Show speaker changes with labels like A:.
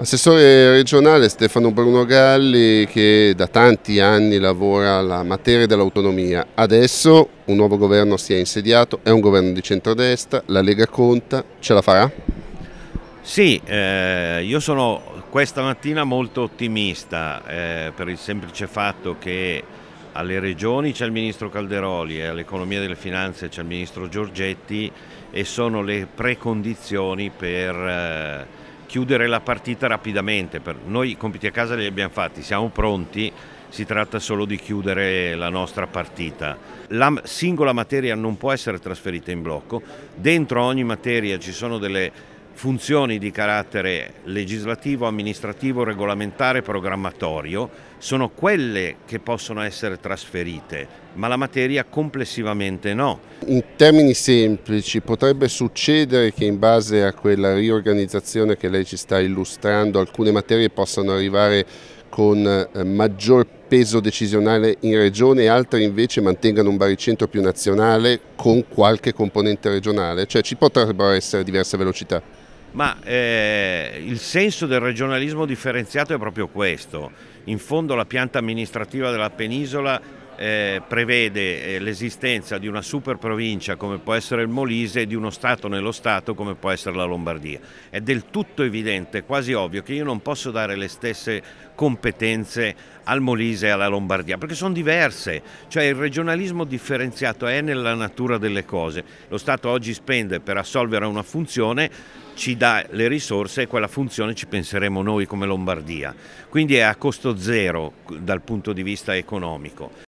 A: Assessore regionale Stefano Bruno Galli che da tanti anni lavora alla materia dell'autonomia. Adesso un nuovo governo si è insediato, è un governo di centrodestra, la Lega conta, ce la farà? Sì, eh,
B: io sono questa mattina molto ottimista eh, per il semplice fatto che alle regioni c'è il ministro Calderoli eh, e all'economia delle finanze c'è il ministro Giorgetti e sono le precondizioni per... Eh, chiudere la partita rapidamente. Per noi i compiti a casa li abbiamo fatti, siamo pronti, si tratta solo di chiudere la nostra partita. La singola materia non può essere trasferita in blocco, dentro ogni materia ci sono delle funzioni di carattere legislativo, amministrativo, regolamentare, programmatorio sono quelle che possono essere trasferite, ma la materia complessivamente no.
A: In termini semplici potrebbe succedere che in base a quella riorganizzazione che lei ci sta illustrando alcune materie possano arrivare con eh, maggior peso decisionale in regione e altre invece mantengano un baricentro più nazionale con qualche componente regionale, cioè ci potrebbero essere diverse velocità.
B: Ma eh, il senso del regionalismo differenziato è proprio questo. In fondo la pianta amministrativa della penisola eh, prevede eh, l'esistenza di una super provincia come può essere il Molise e di uno Stato nello Stato come può essere la Lombardia. È del tutto evidente, quasi ovvio, che io non posso dare le stesse competenze al Molise e alla Lombardia, perché sono diverse, cioè il regionalismo differenziato è nella natura delle cose. Lo Stato oggi spende per assolvere una funzione, ci dà le risorse e quella funzione ci penseremo noi come Lombardia. Quindi è a costo zero dal punto di vista economico.